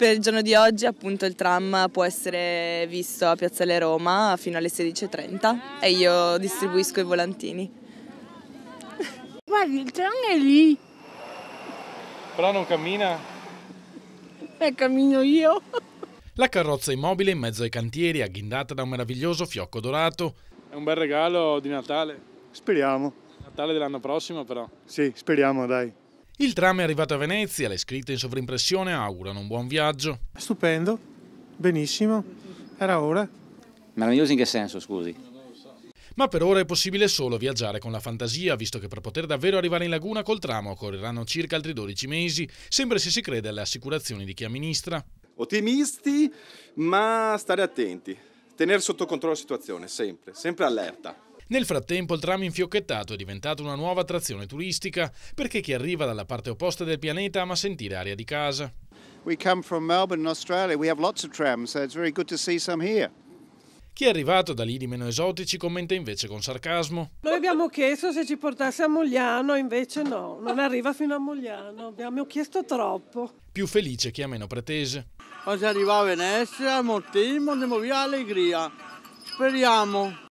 Per il giorno di oggi appunto il tram può essere visto a Piazzale Roma fino alle 16.30 e io distribuisco i volantini. Guarda, il tram è lì. Però non cammina? Eh, cammino io. La carrozza immobile in mezzo ai cantieri, agghindata da un meraviglioso fiocco dorato. È un bel regalo di Natale. Speriamo. Natale dell'anno prossimo però. Sì, speriamo, dai. Il tram è arrivato a Venezia, le scritte in sovrimpressione augurano un buon viaggio. Stupendo, benissimo, era ora. Meraviglioso in che senso, scusi? Ma per ora è possibile solo viaggiare con la fantasia, visto che per poter davvero arrivare in laguna col tram occorreranno circa altri 12 mesi, sempre se si crede alle assicurazioni di chi amministra. Ottimisti, ma stare attenti, tenere sotto controllo la situazione, sempre, sempre allerta. Nel frattempo il tram infiocchettato è diventato una nuova attrazione turistica perché chi arriva dalla parte opposta del pianeta ama sentire aria di casa. We come from Melbourne in Australia, we have lots of trams, so it's very good to see some here. Chi è arrivato da lì di meno esotici commenta invece con sarcasmo. Noi abbiamo chiesto se ci portasse a Mogliano, invece no, non arriva fino a Mogliano, abbiamo chiesto troppo. Più felice chi ha meno pretese. Oggi arriva a Venezia, a Montimo, andiamo via Allegria. Speriamo.